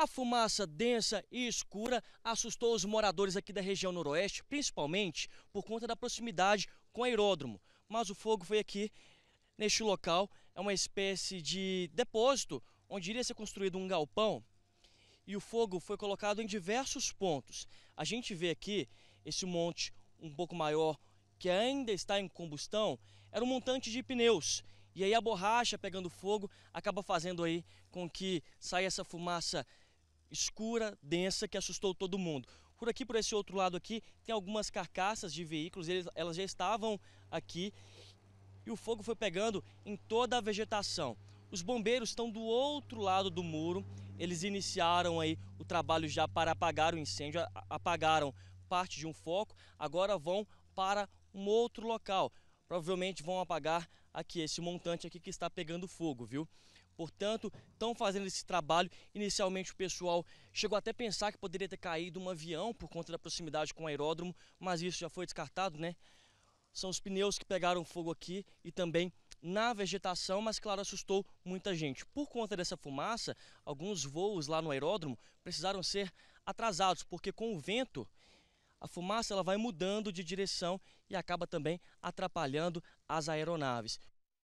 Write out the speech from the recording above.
A fumaça densa e escura assustou os moradores aqui da região noroeste, principalmente por conta da proximidade com o aeródromo. Mas o fogo foi aqui, neste local, é uma espécie de depósito onde iria ser construído um galpão e o fogo foi colocado em diversos pontos. A gente vê aqui esse monte um pouco maior que ainda está em combustão, era um montante de pneus. E aí a borracha pegando fogo acaba fazendo aí com que saia essa fumaça escura, densa, que assustou todo mundo. Por aqui, por esse outro lado aqui, tem algumas carcaças de veículos, eles, elas já estavam aqui e o fogo foi pegando em toda a vegetação. Os bombeiros estão do outro lado do muro, eles iniciaram aí o trabalho já para apagar o incêndio, apagaram parte de um foco, agora vão para um outro local. Provavelmente vão apagar aqui esse montante aqui que está pegando fogo, viu? Portanto, estão fazendo esse trabalho. Inicialmente o pessoal chegou até a pensar que poderia ter caído um avião por conta da proximidade com o aeródromo, mas isso já foi descartado, né? São os pneus que pegaram fogo aqui e também na vegetação, mas claro, assustou muita gente. Por conta dessa fumaça, alguns voos lá no aeródromo precisaram ser atrasados, porque com o vento a fumaça ela vai mudando de direção e acaba também atrapalhando as aeronaves.